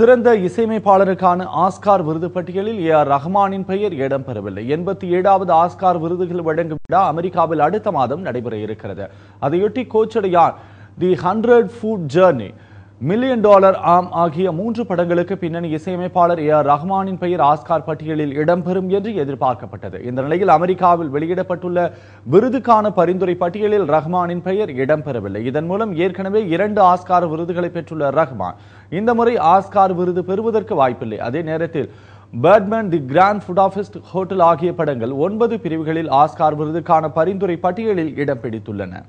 சிறந்த இசையமைப்பாளருக்கான ஆஸ்கார் விருது பட்டியலில் ஏ ஆர் ரஹ்மானின் பெயர் இடம்பெறவில்லை எண்பத்தி ஏழாவது ஆஸ்கார் விருதுகள் வழங்கும் விழா அமெரிக்காவில் அடுத்த மாதம் நடைபெற இருக்கிறது அதையொட்டி Kochadaiiyaan the hundred foot journey million dollar ஆம் ஆகிய மூன்று படங்களுக்கு பின்னணி இசையமைப்பாளர் ஏ ஆர் ரஹ்மானின் பெயர் ஆஸ்கார் பட்டியலில் இடம்பெறும் என்று எதிர்பார்க்கப்பட்டது இந்த நிலையில் அமெரிக்காவில் வெளியிடப்பட்டுள்ள விருதுக்கான பரிந்துரை பட்டியலில் ரஹ்மானின் பெயர் இடம்பெறவில்லை இதன் மூலம் ஏற்கனவே இரண்டு ஆஸ்கார் விருதுகளை பெற்றுள்ள ரஹ்மான் இந்த முறை ஆஸ்கார் விருது பெறுவதற்கு வாய்ப்பில்லை அதே நேரத்தில் Batman the grand foot hotel ஆகிய படங்கள் ஒன்பது பிரிவுகளில் ஆஸ்கார் விருதுக்கான பரிந்துரை பட்டியலில் இடம் பிடித்துள்ளன